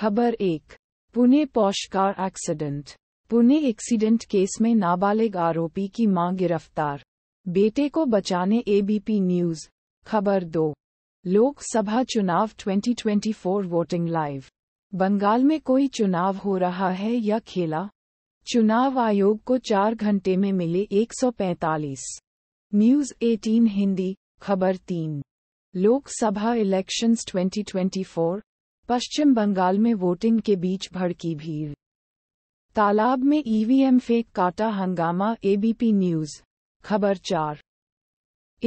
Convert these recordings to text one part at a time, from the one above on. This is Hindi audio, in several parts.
खबर एक Pune Porsche car accident Pune accident case में नाबालिग आरोपी की मां गिरफ्तार बेटे को बचाने एबीपी न्यूज खबर दो लोकसभा चुनाव 2024 वोटिंग लाइव बंगाल में कोई चुनाव हो रहा है या खेला चुनाव आयोग को चार घंटे में मिले 145 न्यूज 18 हिंदी खबर तीन लोकसभा इलेक्शंस 2024 पश्चिम बंगाल में वोटिंग के बीच भड़की भीड़ तालाब में ईवीएम फेक काटा हंगामा एबीपी न्यूज खबर चार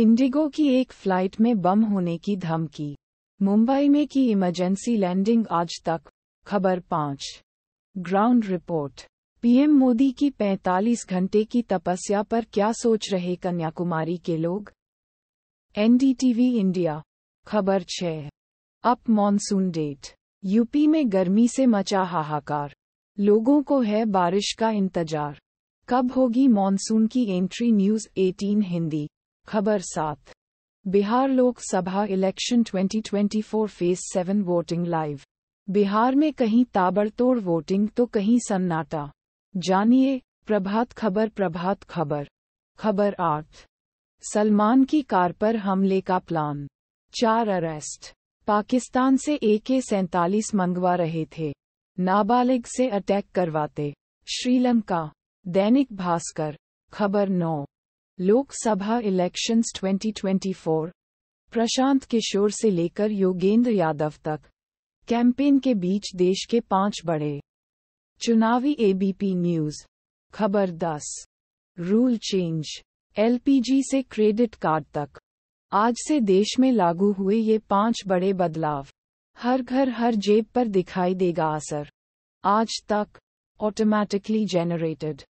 इंडिगो की एक फ्लाइट में बम होने की धमकी मुंबई में की इमरजेंसी लैंडिंग आज तक खबर पाँच ग्राउंड रिपोर्ट पीएम मोदी की 45 घंटे की तपस्या पर क्या सोच रहे कन्याकुमारी के लोग एनडीटीवी इंडिया खबर छः अप मॉनसून डेट यूपी में गर्मी से मचा हाहाकार लोगों को है बारिश का इंतजार कब होगी मॉनसून की एंट्री न्यूज 18 हिंदी खबर सात Bihar Lok Sabha election 2024 phase seven voting live Bihar में कहीं ताबड़तोड़ वोटिंग तो कहीं सन्नाटा जानिए प्रभात खबर प्रभात खबर खबर आठ सलमान की कार पर हमले का प्लान चार अरेस्ट पाकिस्तान से ए के सैतालीस मंगवा रहे थे नाबालिग से अटैक करवाते श्रीलंका दैनिक भास्कर खबर नौ लोकसभा इलेक्शंस 2024 प्रशांत किशोर से लेकर योगेंद्र यादव तक कैंपेन के बीच देश के पांच बड़े चुनावी एबीपी न्यूज खबर 10 रूल चेंज एलपीजी से क्रेडिट कार्ड तक आज से देश में लागू हुए ये पांच बड़े बदलाव हर घर हर जेब पर दिखाई देगा असर आज तक ऑटोमैटिकली जेनरेटेड